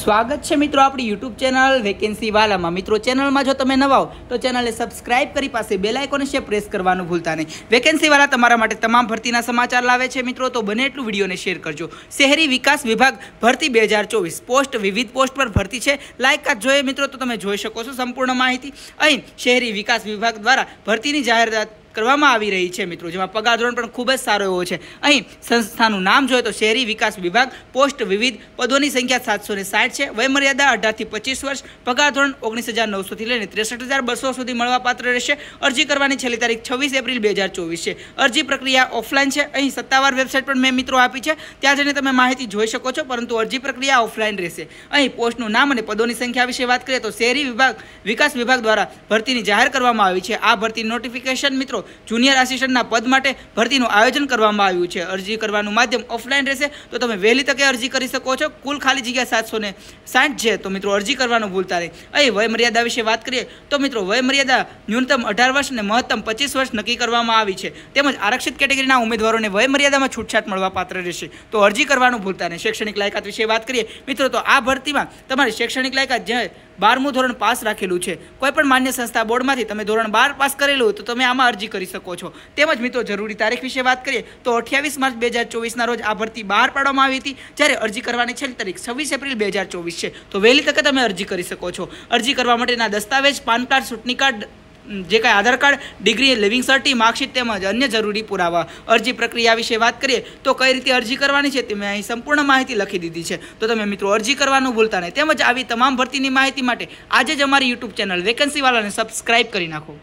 સ્વાગત છે મિત્રો આપણી યુટ્યુબ ચેનલ વેકેન્સી વાલામાં મિત્રો ચેનલમાં જો તમે નવા તો ચેનલને સબસ્ક્રાઇબ કરી પાસે બેલ આઇકોન છે પ્રેસ કરવાનું ભૂલતા નહીં વેકેન્સી વાલા તમારા માટે તમામ ભરતીના સમાચાર લાવે છે મિત્રો તો બને એટલું વિડીયોને શેર કરજો શહેરી વિકાસ વિભાગ ભરતી બે હજાર ચોવીસ પોસ્ટ વિવિધ પોસ્ટ પર ભરતી છે લાયકાત જોઈએ મિત્રો તો તમે જોઈ શકો છો સંપૂર્ણ માહિતી અહીં શહેરી વિકાસ વિભાગ દ્વારા ભરતીની જાહેરાત કરવામાં આવી રહી છે મિત્રો જેમાં પગાર ધોરણ પણ ખૂબ જ સારો એવો છે અહીં સંસ્થાનું નામ જોઈએ તો શહેરી વિકાસ વિભાગ પોસ્ટ વિવિધ પદોની સંખ્યા સાતસો ને સાઠ છે વયમર્યાદા અઢારથી પચીસ વર્ષ પગાર ધોરણ ઓગણીસ હજાર નવસોથી લઈને ત્રેસઠ હજાર બસો સુધી મળવાપાત્ર રહેશે અરજી કરવાની છેલ્લી તારીખ છવ્વીસ એપ્રિલ બે હજાર ચોવીસ છે અરજી પ્રક્રિયા ઓફલાઈન છે અહીં સત્તાવાર વેબસાઇટ પણ મેં મિત્રો આપી છે ત્યાં જઈને તમે માહિતી જોઈ શકો છો પરંતુ અરજી પ્રક્રિયા ઓફલાઈન રહેશે અહીં પોસ્ટનું નામ અને પદોની સંખ્યા વિશે વાત કરીએ તો શહેરી વિભાગ વિકાસ વિભાગ દ્વારા ભરતીની જાહેર કરવામાં આવી છે આ ભરતી નોટિફિકેશન મિત્રો જુનિયર આસિસ્ટન્ટના પદ માટે ભરતીનું આયોજન કરવામાં આવ્યું છે અરજી કરવાનું માધ્યમ ઓફલાઈન રહેશે તો તમે વહેલી તકે અરજી કરી શકો છો કુલ ખાલી જગ્યા સાતસો ને સાઠ છે તો મિત્રો અરજી કરવાનું ભૂલતા નહીં અહીં વયમર્યાદા વિશે વાત કરીએ તો મિત્રો વયમર્યાદા ન્યૂનતમ અઢાર વર્ષ અને મહત્તમ પચીસ વર્ષ નક્કી કરવામાં આવી છે તેમજ આરક્ષિત કેટેગરીના ઉમેદવારોને વયમર્યાદામાં છૂટછાટ મળવા પાત્ર રહેશે તો અરજી કરવાનું ભૂલતા નહીં શૈક્ષણિક લાયકાત વિશે વાત કરીએ મિત્રો તો આ ભરતીમાં તમારી શૈક્ષણિક લાયકાત જે બારમું ધોરણ પાસ રાખેલું છે કોઈ પણ માન્ય સંસ્થા બોર્ડમાંથી તમે ધોરણ બાર પાસ કરેલું હોય તો તમે આમાં અરજી કરી શકો છો તેમજ મિત્રો જરૂરી તારીખ વિશે વાત કરીએ તો અઠ્યાવીસ માર્ચ બે હજાર ચોવીસના રોજ આ ભરતી બહાર પાડવામાં આવી હતી જ્યારે અરજી કરવાની છેલ્લી તારીખ છવ્વીસ એપ્રિલ બે હજાર ચોવીસ છે તો વહેલી તકે તમે અરજી કરી શકો છો અરજી કરવા માટેના દસ્તાવેજ પાન કાર્ડ ચૂંટણી કાર્ડ જે કાંઈ Aadhaar card degree leaving cert marksheet તેમજ અન્ય જરૂરી પુરાવા અરજી પ્રક્રિયા વિશે વાત કરીએ તો કઈ રીતે અરજી કરવાની છે તે મેં અહીં સંપૂર્ણ માહિતી લખી દીધી છે તો તમે મિત્રો અરજી કરવાનું ભૂલતા નહીં તેમજ આવી તમામ ભરતીની માહિતી માટે આજે જ અમારી યુટ્યુબ ચેનલ વેકન્સીવાલાને સબસ્ક્રાઇબ કરી નાખો